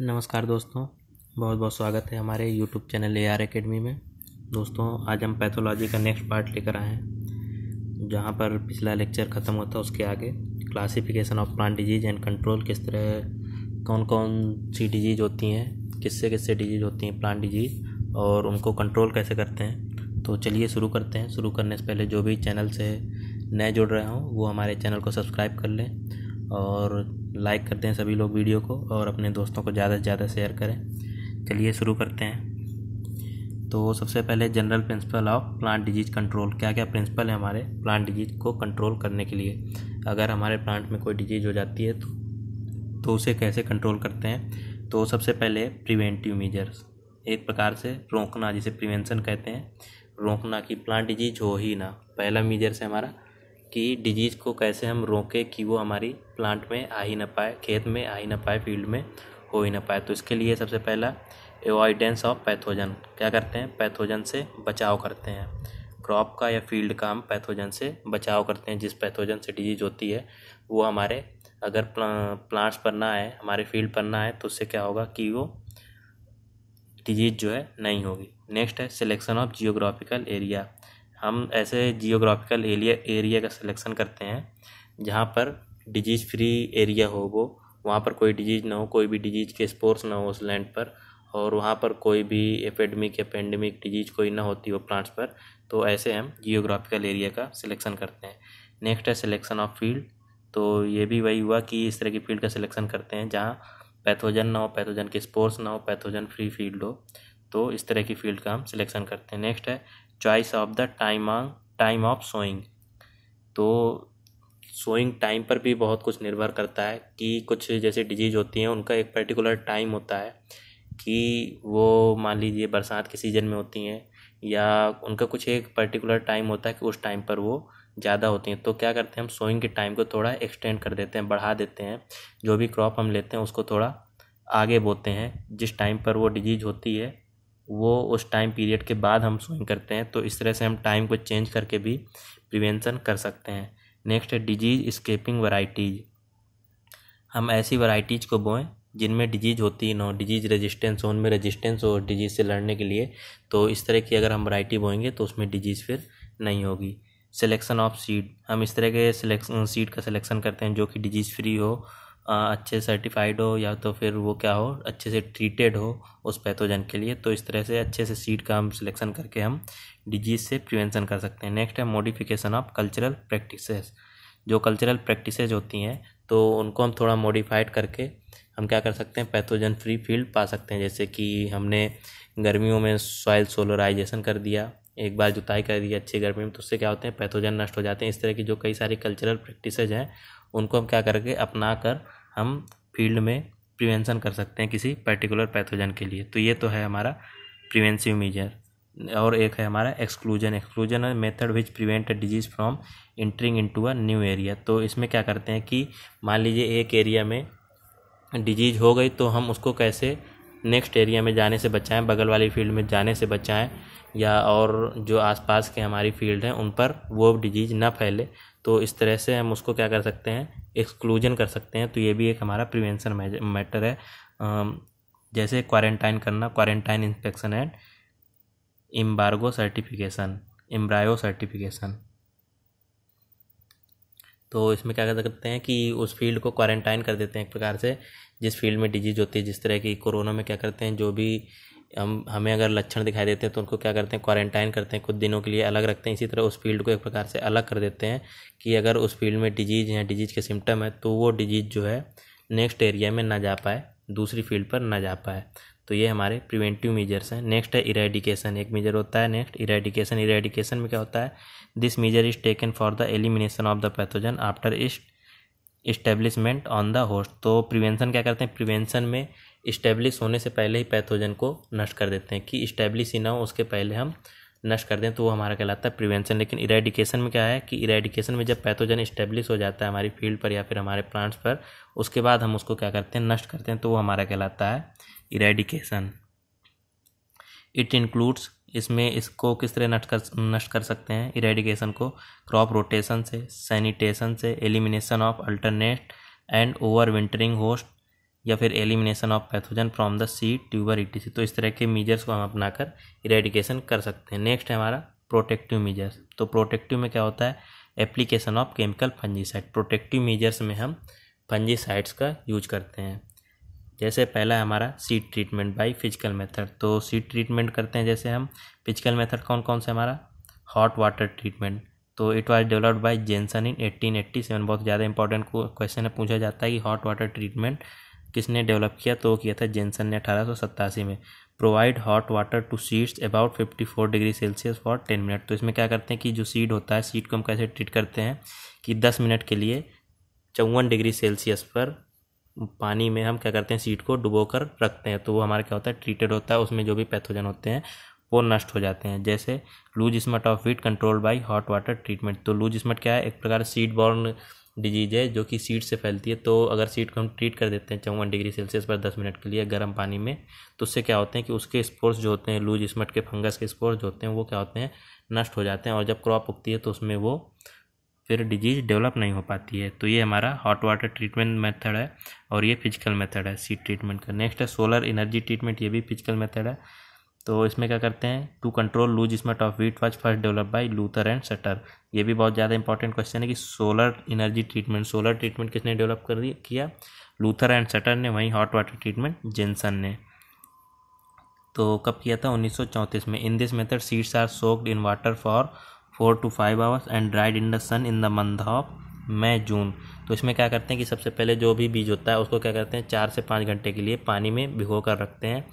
नमस्कार दोस्तों बहुत बहुत स्वागत है हमारे YouTube channel A R academy में दोस्तों आज हम पैथोलॉजी का नेक्स्ट पार्ट लेकर आए हैं जहाँ पर पिछला लेक्चर ख़त्म हुआ था उसके आगे classification of plant disease and control किस तरह कौन कौन सी डिजीज होती हैं किससे किससे डिजीज होती हैं प्लांट डिजीज और उनको कंट्रोल कैसे करते हैं तो चलिए शुरू करते हैं शुरू करने से पहले जो भी चैनल से नए जुड़ रहे हों वो हमारे चैनल को सब्सक्राइब कर लें और लाइक करते हैं सभी लोग वीडियो को और अपने दोस्तों को ज़्यादा से ज़्यादा शेयर करें चलिए शुरू करते हैं तो सबसे पहले general principle of plant disease control क्या क्या प्रिंसिपल है हमारे प्लांट डिजीज को कंट्रोल करने के लिए अगर हमारे प्लांट में कोई डिजीज हो जाती है तो तो उसे कैसे कंट्रोल करते हैं तो सबसे पहले प्रिवेंटिव मेजर्स एक प्रकार से रोकना जिसे प्रिवेंशन कहते हैं रोकना कि प्लांट डिजीज हो ही ना पहला मेजर्स है हमारा कि डिजीज़ को कैसे हम रोकें कि वो हमारी प्लांट में आ ही ना पाए खेत में आ ही ना पाए फील्ड में हो ही ना पाए तो इसके लिए सबसे पहला एवॉइडेंस ऑफ पैथोजन क्या करते हैं पैथोजन से बचाव करते हैं क्रॉप का या फील्ड का हम पैथोजन से बचाव करते हैं जिस पैथोजन से डिजीज होती है वो हमारे अगर प्लांट्स पर ना आए हमारे फील्ड पर ना आए तो उससे क्या होगा कि वो डिजीज़ जो है नहीं होगी नेक्स्ट है सिलेक्शन ऑफ जियोग्राफिकल एरिया हम ऐसे जियोग्राफिकल एरिया एरिया का सिलेक्शन करते हैं जहाँ पर डिजीज़ फ्री एरिया हो वो वहाँ पर कोई डिजीज़ ना हो कोई भी डिजीज़ के स्पोर्स ना हो उस लैंड पर और वहाँ पर कोई भी एपेडमिक या पेंडेमिक डिजीज कोई ना होती हो प्लांट्स पर तो ऐसे हम जियोग्राफिकल एरिया का सिलेक्शन करते हैं नेक्स्ट है सिलेक्शन ऑफ फील्ड तो ये भी वही हुआ कि इस तरह की फील्ड का सिलेक्शन करते हैं जहाँ पैथोजन ना हो पैथोजन के स्पोर्स ना हो पैथोजन फ्री फील्ड हो तो इस तरह की फील्ड का हम सिलेक्शन करते हैं नेक्स्ट है choice of the time time of sowing तो सोइंग टाइम पर भी बहुत कुछ निर्भर करता है कि कुछ जैसे डिजीज़ होती हैं उनका एक पर्टिकुलर टाइम होता है कि वो मान लीजिए बरसात के सीज़न में होती हैं या उनका कुछ एक पर्टिकुलर टाइम होता है कि उस टाइम पर वो ज़्यादा होती हैं तो क्या करते हैं हम सोइंग के टाइम को थोड़ा एक्सटेंड कर देते हैं बढ़ा देते हैं जो भी क्रॉप हम लेते हैं उसको थोड़ा आगे बोते हैं जिस टाइम पर वो डिजीज़ होती है वो उस टाइम पीरियड के बाद हम स्विंग करते हैं तो इस तरह से हम टाइम को चेंज करके भी प्रिवेंशन कर सकते हैं नेक्स्ट है डिजीज़ स्केपिंग वराइटीज हम ऐसी वराइटीज़ को बोएं जिनमें डिजीज़ होती ही ना डिजीज़ रेजिस्टेंस हो उनमें रेजिस्टेंस हो डिजीज़ से लड़ने के लिए तो इस तरह की अगर हम वराइटी बोएंगे तो उसमें डिजीज़ फिर नहीं होगी सिलेक्शन ऑफ सीड हम इस तरह के सिलेक्शन सीड का सिलेक्शन करते हैं जो कि डिजीज़ फ्री हो अच्छे सर्टिफाइड हो या तो फिर वो क्या हो अच्छे से ट्रीटेड हो उस पैथोजन के लिए तो इस तरह से अच्छे से सीड का हम सिलेक्शन करके हम डिजीज़ से प्रिवेंशन कर सकते हैं नेक्स्ट है मॉडिफिकेशन ऑफ कल्चरल प्रैक्टिसेस जो कल्चरल प्रैक्टिसेस होती हैं तो उनको हम थोड़ा मॉडिफाइड करके हम क्या कर सकते हैं पैथोजन फ्री फील्ड पा सकते हैं जैसे कि हमने गर्मियों में सॉइल सोलराइजेशन कर दिया एक बार जुताई कर दी अच्छी गर्मी में तो उससे क्या होते हैं पैथोजन नष्ट हो जाते हैं इस तरह की जो कई सारी कल्चरल प्रैक्टिसेज हैं उनको हम क्या करके अपना कर हम फील्ड में प्रिवेंशन कर सकते हैं किसी पर्टिकुलर पैथोजन के लिए तो ये तो है हमारा प्रिवेंसिव मेजर और एक है हमारा exclusion exclusion method which prevent a disease from entering into a new area तो इसमें क्या करते हैं कि मान लीजिए एक एरिया में डिजीज़ हो गई तो हम उसको कैसे नेक्स्ट एरिया में जाने से बचाएं बगल वाली फील्ड में जाने से बचाएं या और जो आसपास के हमारी फील्ड हैं उन पर वो डिजीज़ ना फैले तो इस तरह से हम उसको क्या कर सकते हैं एक्सक्लूजन कर सकते हैं तो ये भी एक हमारा प्रिवेंशन मैटर है जैसे क्वारंटाइन करना quarantine inspection and embargo certification embryo certification तो इसमें क्या करते हैं कि उस फील्ड को क्वारंटाइन कर देते हैं एक प्रकार से जिस फील्ड में डिजीज होती है जिस तरह की कोरोना में क्या करते हैं जो भी हम हमें अगर लक्षण दिखाई देते हैं तो उनको क्या करते हैं क्वारंटाइन करते हैं कुछ दिनों के लिए अलग रखते हैं इसी तरह उस फील्ड को एक प्रकार से अलग कर देते हैं कि अगर उस फील्ड में डिजीज या डिजीज के सिम्टम है तो वो डिजीज जो है नेक्स्ट एरिया में ना जा पाए दूसरी फील्ड पर ना जा पाए तो ये हमारे प्रिवेंटिव मेजर्स हैं नेक्स्ट है इरेडिकेशन एक मेजर होता है नेक्स्ट इरेडिकेशन इरेडिकेशन में क्या होता है this measure is taken for the elimination of the pathogen after its establishment on the host तो प्रिवेंशन क्या करते हैं प्रिवेंशन में इस्टेब्लिश होने से पहले ही पैथोजन को नष्ट कर देते हैं कि इस्टेब्लिश ही ना हो उसके पहले हम नष्ट कर दें तो वो हमारा कहलाता है प्रिवेंशन लेकिन इरेडिकेशन में क्या है कि इरेडिकेशन में जब पैथोजन इस्टेब्लिश हो जाता है हमारी फील्ड पर या फिर हमारे प्लांट्स पर उसके बाद हम उसको क्या करते हैं नष्ट करते हैं तो वो हमारा कहलाता है इरेडिकेशन इट इंक्लूड्स इसमें इसको किस तरह नष्ट कर नष्ट कर सकते हैं इरेडिकेशन को क्रॉप रोटेशन से सैनिटेशन से elimination of alternate and over wintering host या फिर elimination of pathogen from the seed tuber ई तो इस तरह के मीजर्स को हम कर इरेडिकेशन कर सकते हैं नेक्स्ट है हमारा प्रोटेक्टिव मीजर्स तो प्रोटेक्टिव में क्या होता है application of chemical fungicide protective measures में हम फंजीसाइड्स का यूज करते हैं जैसे पहला है हमारा seed treatment by physical method तो सीड ट्रीटमेंट करते हैं जैसे हम फिजिकल मेथड कौन कौन से हमारा हॉट वाटर ट्रीटमेंट तो it was developed by Jensen in 1887 बहुत ज़्यादा इंपॉर्टेंट क्वेश्चन है पूछा जाता है कि हॉट वाटर ट्रीटमेंट किसने डेवलप किया तो किया था जेंसन ने अठारह में provide hot water to seeds about 54 degree Celsius for 10 minute तो इसमें क्या करते हैं कि जो सीड होता है सीड को हम कैसे ट्रीट करते हैं कि 10 मिनट के लिए चौवन डिग्री सेल्सियस पर पानी में हम क्या करते हैं सीड को डुबो कर रखते हैं तो वो हमारा क्या होता है ट्रीटेड होता है उसमें जो भी पैथोजन होते हैं वो नष्ट हो जाते हैं जैसे loose smut of wheat control by hot water treatment तो लूज स्मट क्या है एक प्रकार सीड बॉर्न डिजीज है जो कि सीड से फैलती है तो अगर सीड को हम ट्रीट कर देते हैं चौवन डिग्री सेल्सियस पर दस मिनट के लिए गर्म पानी में तो उससे क्या होते हैं कि उसके स्पोर्स जो होते हैं लूज स्मट के फंगस के स्पोर्स जो होते हैं वो क्या होते हैं नष्ट हो जाते हैं और जब क्रॉप उगती है तो उसमें वो फिर डिजीज़ डेवलप नहीं हो पाती है तो ये हमारा हॉट वाटर ट्रीटमेंट मेथड है और ये फिजिकल मेथड है सीट ट्रीटमेंट का नेक्स्ट है सोलर एनर्जी ट्रीटमेंट ये भी फिजिकल मेथड है तो इसमें क्या करते हैं टू कंट्रोल लूज इसमें of wheat was first develop by Luthra and Sattar ये भी बहुत ज़्यादा इंपॉर्टेंट क्वेश्चन है कि solar energy treatment solar treatment किसने डेवलप कर किया लूथर एंड सटर ने वहीं हॉट वाटर ट्रीटमेंट जेंसन ने तो कब किया था 1934 में in this method seeds are soaked in water for four to five hours and dried in the sun in the month of May June तो इसमें क्या करते हैं कि सबसे पहले जो भी बीज होता है उसको क्या करते हैं चार से पाँच घंटे के लिए पानी में भिगो कर रखते हैं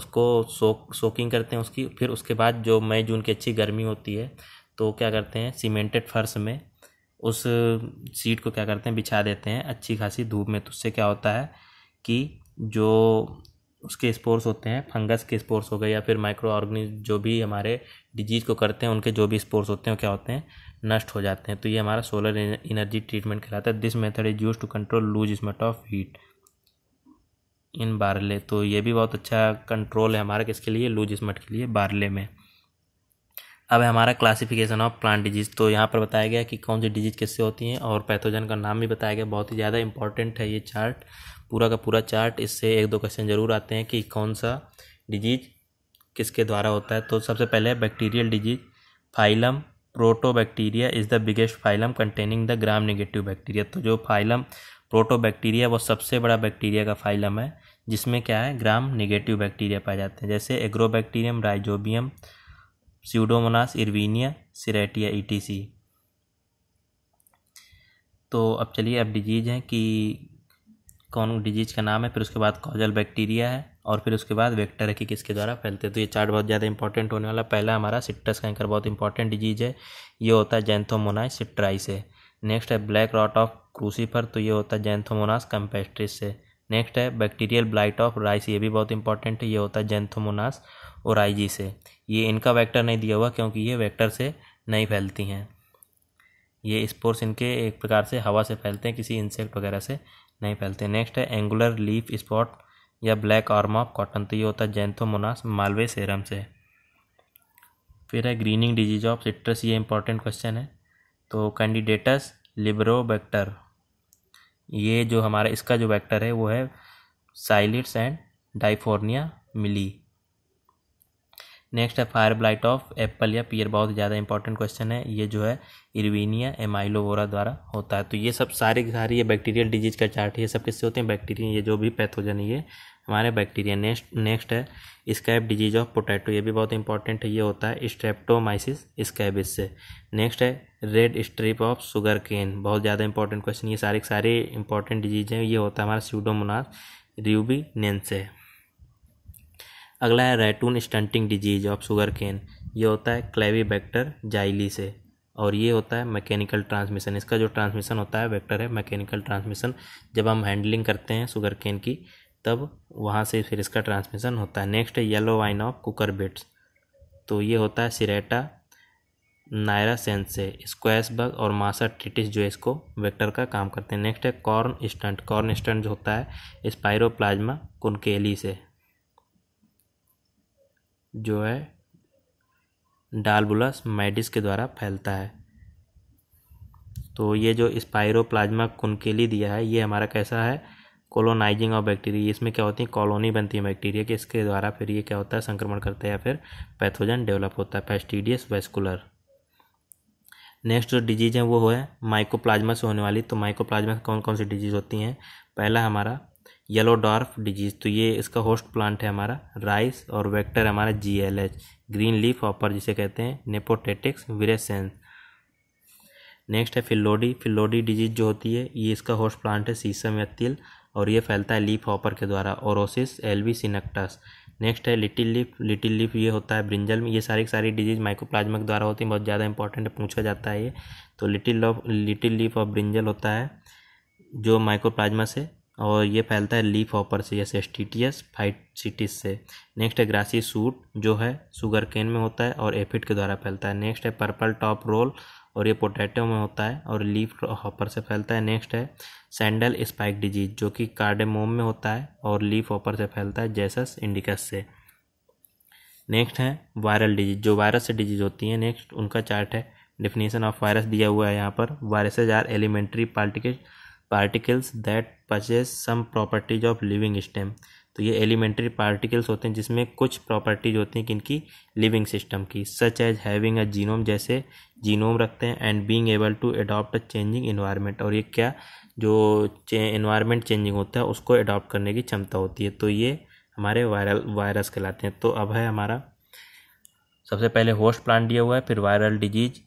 उसको सोक सोकिंग करते हैं उसकी फिर उसके बाद जो मई जून की अच्छी गर्मी होती है तो क्या करते हैं सीमेंटेड फर्श में उस सीट को क्या करते हैं बिछा देते हैं अच्छी खासी धूप में तो उससे क्या होता है कि जो उसके स्पोर्स होते हैं फंगस के स्पोर्स हो गए या फिर माइक्रो ऑर्गेनिज जो भी हमारे डिजीज़ को करते हैं उनके जो भी स्पोर्स होते हैं क्या होते हैं नष्ट हो जाते हैं तो ये हमारा सोलर एनर्जी ट्रीटमेंट कहलाता है this method is use to control loose smut of wheat in barley तो ये भी बहुत अच्छा कंट्रोल है हमारा किसके लिए लूज स्मट के लिए बारले में अब हमारा क्लासिफिकेशन ऑफ प्लांट डिजीज़ तो यहाँ पर बताया गया कि कौन सी डिजीज़ किससे होती हैं और पैथोजन का नाम भी बताया गया बहुत ही ज़्यादा इंपॉर्टेंट है ये चार्ट पूरा का पूरा चार्ट इससे एक दो क्वेश्चन ज़रूर आते हैं कि कौन सा डिजीज किसके द्वारा होता है तो सबसे पहले bacterial disease phylum proteobacteria is the biggest phylum containing the gram negative bacteria तो जो फाइलम प्रोटोबैक्टीरिया वो सबसे बड़ा बैक्टीरिया का फाइलम है जिसमें क्या है ग्राम नेगेटिव बैक्टीरिया पाए जाते हैं जैसे Agrobacterium Rhizobium Pseudomonas Erwinia Serratia सी तो अब चलिए अब डिजीज़ हैं कि कौन डिजीज का नाम है फिर उसके बाद कॉजल बैक्टीरिया है और फिर उसके बाद वेक्टर है कि किसके द्वारा फैलते हैं तो ये चार्ट बहुत ज़्यादा इंपॉर्टेंट होने वाला पहला हमारा सिट्रस कैंकर बहुत इंपॉर्टेंट डिजीज है ये होता है जैंथोमोनास सिट्राई से नेक्स्ट है ब्लैक रॉट ऑफ क्रूसीफर तो ये होता है जैंथोमोनास कम्पेस्ट्रिस से नेक्स्ट है बैक्टीरियल ब्लाइट ऑफ राइस ये भी बहुत इंपॉर्टेंट है ये होता है जैंथोमोनास ओराइजी से ये इनका वेक्टर नहीं दिया हुआ क्योंकि ये वेक्टर से नहीं फैलती हैं ये स्पोर्स इनके एक प्रकार से हवा से फैलते हैं किसी इंसेक्ट वगैरह से नहीं फैलते नेक्स्ट है एंगुलर लीफ स्पॉट या ब्लैक आर्म ऑफ कॉटन तो ये होता है जैंथोमोनास मालवे सेरम से फिर है ग्रीनिंग डिजीज ऑफ सिट्रस ये इंपॉर्टेंट क्वेश्चन है तो कैंडिडेटस लिब्रोबैक्टर ये जो हमारा इसका जो वेक्टर है वो है साइलिट्स एंड डाइफोर्निया मिली नेक्स्ट है फायर ब्लाइट ऑफ एप्पल या पियर बहुत ज़्यादा इंपॉर्टेंट क्वेश्चन है ये जो है इरविनिया एमाइलोवोरा द्वारा होता है तो ये सब सारे सारी ये बैक्टीरियल डिजीज का चार्ट ये सब किससे होते हैं बैक्टीरिया ये जो भी पैथोजन है ये हमारे बैक्टीरिया नेक्स्ट नेक्स्ट है स्कैब डिजीज ऑफ पोटैटो ये भी बहुत इंपॉर्टेंट है ये होता है स्ट्रेप्टोमाइसिस स्कैबिस से नेक्स्ट है red stripe of sugarcane बहुत ज़्यादा इंपॉर्टेंट क्वेश्चन ये सारे सारे इंपॉर्टेंट डिजीज हैं ये होता है हमारा स्यूडोमोनास र्यूबी नेंसे अगला है ratoon stunting disease of sugarcane ये होता है क्लेवी बैक्टर जाइली से और ये होता है मैकेनिकल ट्रांसमिशन इसका जो ट्रांसमिशन होता है वेक्टर है मैकेनिकल ट्रांसमिशन जब हम हैंडलिंग करते हैं शुगर केन की तब वहाँ से फिर इसका ट्रांसमिशन होता है नेक्स्ट है yellow vine of cucurbits तो ये होता है सिरेटा नायरा सेंस से स्क्वैश बग और मासा ट्रिटिस जो है इसको वेक्टर का काम करते हैं नेक्स्ट है कॉर्न स्टंट कॉर्न स्टंट जो होता है प्लाज्मा कुनकेली से जो है डालबुलस मैडिस के द्वारा फैलता है तो ये जो स्पायरोप्लाज्मा कुनकेली दिया है ये हमारा कैसा है कोलोनाइजिंग ऑफ बैक्टीरिया इसमें क्या होती है कॉलोनी बनती है बैक्टीरिया के इसके द्वारा फिर ये क्या होता है संक्रमण करते हैं या फिर पैथोजन डेवलप होता है फैस्टिडियस वेस्कुलर नेक्स्ट जो डिजीज़ है वो है माइकोप्लाज्मा से होने वाली तो माइकोप्लाज्मा कौन कौन सी डिजीज़ होती हैं पहला हमारा येलो डार्फ डिजीज़ तो ये इसका होस्ट प्लांट है हमारा राइस और वेक्टर हमारा G L H green leaf hopper जिसे कहते हैं नेपोटेटिक्स विरेसेंस नेक्स्ट है फिल्लोडी फिल्लोडी डिजीज़ जो होती है ये इसका होस्ट प्लांट है सीसम या तिल और ये फैलता है लीफ हॉपर के द्वारा ओरोसिस एलवी सिनेक्टस नेक्स्ट है लिटिल लीफ लिटिल लीफ ये होता है ब्रिंजल में ये सारी सारी डिजीज़ प्लाज्मा के द्वारा होती है बहुत ज़्यादा इंपॉर्टेंट पूछा जाता है ये तो little little leaf of brinjal होता है जो प्लाज्मा से और ये फैलता है लीफ ऑपर से जैसे एस सिटीज से नेक्स्ट है ग्रासी सूट जो है शुगर केन में होता है और एफिड के द्वारा फैलता है नेक्स्ट है पर्पल टॉप रोल और ये पोटैटो में होता है और लीफ हॉपर से फैलता है नेक्स्ट है सैंडल स्पाइक डिजीज जो कि कार्डेमोम में होता है और लीफ हॉपर से फैलता है जैसस इंडिकस से नेक्स्ट है वायरल डिजीज जो वायरस से डिजीज होती है नेक्स्ट उनका चार्ट है डिफिनेशन ऑफ वायरस दिया हुआ है यहाँ पर viruses are elementary particle particles that possess some properties of living stem तो ये एलिमेंट्री पार्टिकल्स होते हैं जिसमें कुछ प्रॉपर्टीज होती हैं किनकी लिविंग सिस्टम की such as having a genome जैसे जीनोम रखते हैं and being able to adapt a changing environment और ये क्या जो इन्वायरमेंट चेंजिंग होता है उसको अडॉप्ट करने की क्षमता होती है तो ये हमारे वायरल वायरस कहलाते हैं तो अब है हमारा सबसे पहले होस्ट प्लांट दिया हुआ है फिर वायरल डिजीज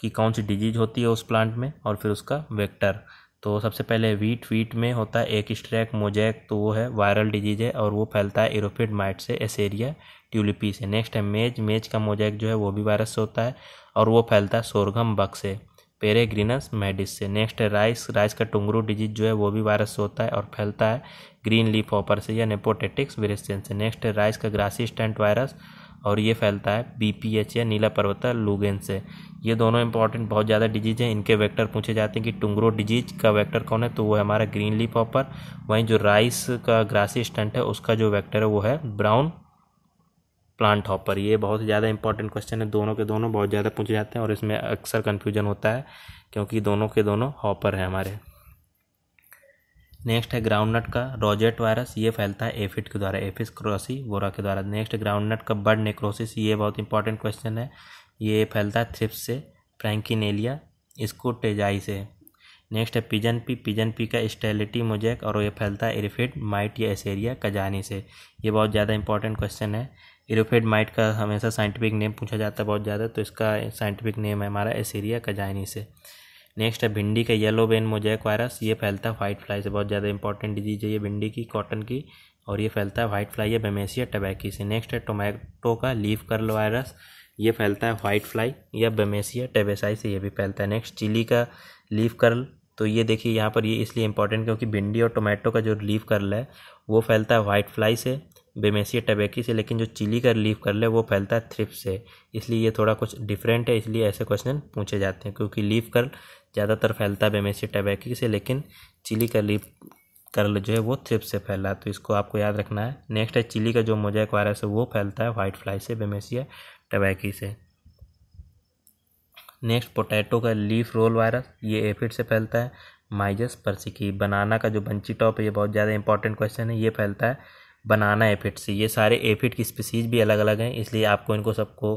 की कौन सी डिजीज होती है उस प्लांट में और फिर उसका वेक्टर तो सबसे पहले वीट वीट में होता है एक स्ट्रैक मोजैक तो वो है वायरल डिजीज है और वो फैलता है एरोफिड माइट से एसेरिया ट्यूलिपी से नेक्स्ट है मेज मेज का मोजैक जो है वो भी वायरस से होता है और वो फैलता है सोरगम बक से पेरेग्रीनस मेडिस से नेक्स्ट है राइस राइस का टुंगरू डिजीज जो है वो भी वायरस से होता है और फैलता है ग्रीन लीफ ऑपर से या नेपोटेटिक्स विरेस्टेन से नेक्स्ट है राइस का ग्रासी स्टेंट वायरस और ये फैलता है बीपीएच या नीला पर्वता लूगेन से ये दोनों इंपॉर्टेंट बहुत ज़्यादा डिजीज़ हैं इनके वेक्टर पूछे जाते हैं कि टुंगरो डिजीज का वेक्टर कौन है तो वो है हमारा ग्रीन लीप ऑपर वहीं जो राइस का ग्रासी स्टंट है उसका जो वेक्टर है वो है ब्राउन प्लांट हॉपर ये बहुत ज़्यादा इंपॉर्टेंट क्वेश्चन है दोनों के दोनों बहुत ज़्यादा पूछे जाते हैं और इसमें अक्सर कन्फ्यूजन होता है क्योंकि दोनों के दोनों हॉपर हैं हमारे नेक्स्ट है ग्राउंड नट का रोजेट वायरस ये फैलता है एफिड के द्वारा एफिस क्रोसी वोरा के द्वारा नेक्स्ट ग्राउंड नट का बर्ड नेक्रोसिस ये बहुत इंपॉर्टेंट क्वेश्चन है ये फैलता है थ्रिप्स से फ्रैंकिनेलिया इसको टेजाई से नेक्स्ट है पिजन पी पिजन पी का स्टेलिटी मोजैक और ये फैलता है इरिफेड माइट या एसेरिया कजानी से ये बहुत ज़्यादा इंपॉर्टेंट क्वेश्चन है इरोफेड माइट का हमेशा साइंटिफिक नेम पूछा जाता है बहुत ज़्यादा तो इसका साइंटिफिक नेम है हमारा एसेरिया कजानी से नेक्स्ट है भिंडी का येलो बेन मोजैक वायरस ये फैलता है वाइट फ्लाई से बहुत ज़्यादा इंपॉर्टेंट डिजीज है ये भिंडी की कॉटन की और ये फैलता है वाइट फ्लाई या बेमेसिया टबैकी से नेक्स्ट है टोमेटो का लीफ कर्ल वायरस ये फैलता है वाइट फ्लाई या बेमेसिया टेबेसाई से ये भी फैलता है नेक्स्ट चिली का लीफ कर्ल तो ये देखिए यहाँ पर ये इसलिए इंपॉर्टेंट क्योंकि भिंडी और टोमेटो का जो लीफ कर्ल है वो फैलता है वाइट फ्लाई से बेमेसिया टबैकी से लेकिन जो चिली का लीफ कर्ल है वो फैलता है थ्रिप से इसलिए ये थोड़ा कुछ डिफरेंट है इसलिए ऐसे क्वेश्चन पूछे जाते हैं क्योंकि लीफ कर्ल ज़्यादातर फैलता है बेमेसी टबैकी से लेकिन चिली का लीप कर्ल जो है वो थ्रिप से फैला है तो इसको आपको याद रखना है नेक्स्ट है चिली का जो मोजैक वायरस है वो फैलता है वाइट फ्लाई से बेमेसिया टबैकी से नेक्स्ट पोटैटो का लीफ रोल वायरस ये एफिड से फैलता है माइजस परसिकी बनाना का जो बंची टॉप है ये बहुत ज़्यादा इंपॉर्टेंट क्वेश्चन है ये फैलता है बनाना एफिड से ये सारे एफिड की स्पीसीज भी अलग अलग हैं इसलिए आपको इनको सबको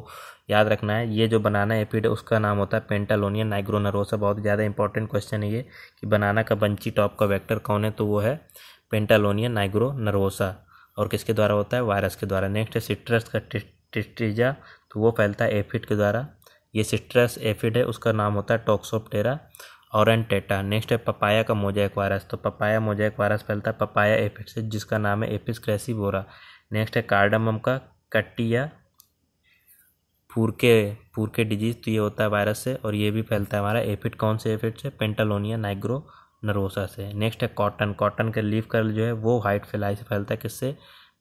याद रखना है ये जो बनाना एपिड है उसका नाम होता है पेंटालोनियन नाइग्रोनरोसा बहुत ज़्यादा इंपॉर्टेंट क्वेश्चन है ये कि बनाना का बंची टॉप का वेक्टर कौन है तो वो है पेंटालोनियन नाइग्रो नरोसा और किसके द्वारा होता है वायरस के द्वारा नेक्स्ट है सिट्रस का टिस्टिजा तो वो फैलता है एफिड के द्वारा ये सिट्रस एफिड है उसका नाम होता है और टेटा नेक्स्ट है पपाया का मोजैक वायरस तो पपाया मोजैक वायरस फैलता है पपाया एफिड से जिसका नाम है एपिस क्रेसिबोरा नेक्स्ट है कार्डमम का कट्टिया पूरके के डिजीज तो ये होता है वायरस से और ये भी फैलता है हमारा एफिड कौन से एफिड से पेंटालोनिया नाइग्रो नरोसा से नेक्स्ट है कॉटन कॉटन के लीफ कर्ल जो है वो वाइट फ्लाई से फैलता है किससे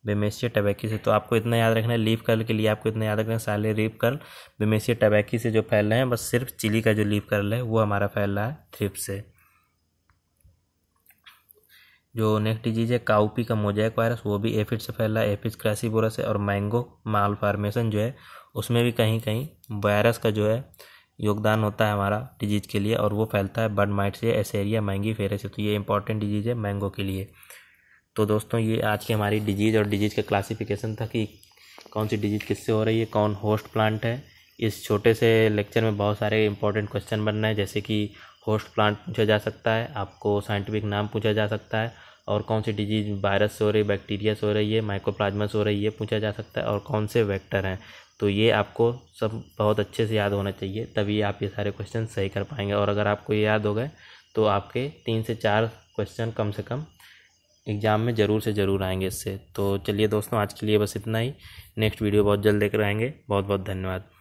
बेमेसिया टबैकी से तो आपको इतना याद रखना है लीफ कर्ल के लिए आपको इतना याद रखना है साले लीफ कर्ल बेमेसिया टबैकी से जो फैल रहे हैं बस सिर्फ चिली का जो लीफ कर्ल है वो हमारा फैल रहा है थ्रिप से जो नेक्स्ट डिजीज है काउपी का मोजैक वायरस वो भी एफिड से फैल रहा है एफिड क्रासीबोरा से और मैंगो माल फार्मेशन जो है उसमें भी कहीं कहीं वायरस का जो है योगदान होता है हमारा डिजीज़ के लिए और वो फैलता है बर्ड माइट से एसेरिया मैंगी फेरे से तो ये इंपॉर्टेंट डिजीज़ है मैंगो के लिए तो दोस्तों ये आज की हमारी डिजीज़ और डिजीज़ का क्लासिफिकेशन था कि कौन सी डिजीज़ किससे हो रही है कौन होस्ट प्लांट है इस छोटे से लेक्चर में बहुत सारे इंपॉर्टेंट क्वेश्चन बन रहे हैं जैसे कि होस्ट प्लांट पूछा जा सकता है आपको साइंटिफिक नाम पूछा जा सकता है और कौन सी डिजीज वायरस से हो रही है बैक्टीरिया से हो रही है माइक्रोप्लाज्मा से हो रही है पूछा जा सकता है और कौन से वेक्टर हैं तो ये आपको सब बहुत अच्छे से याद होना चाहिए तभी आप ये सारे क्वेश्चन सही कर पाएंगे और अगर आपको ये याद हो गए तो आपके तीन से चार क्वेश्चन कम से कम एग्ज़ाम में ज़रूर से ज़रूर आएंगे इससे तो चलिए दोस्तों आज के लिए बस इतना ही नेक्स्ट वीडियो बहुत जल्द देख रहेंगे बहुत बहुत धन्यवाद